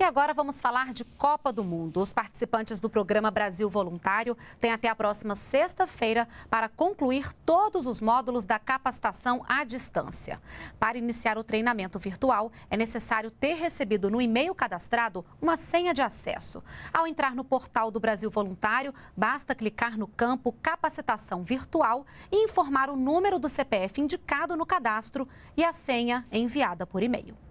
E agora vamos falar de Copa do Mundo. Os participantes do programa Brasil Voluntário têm até a próxima sexta-feira para concluir todos os módulos da capacitação à distância. Para iniciar o treinamento virtual, é necessário ter recebido no e-mail cadastrado uma senha de acesso. Ao entrar no portal do Brasil Voluntário, basta clicar no campo Capacitação Virtual e informar o número do CPF indicado no cadastro e a senha enviada por e-mail.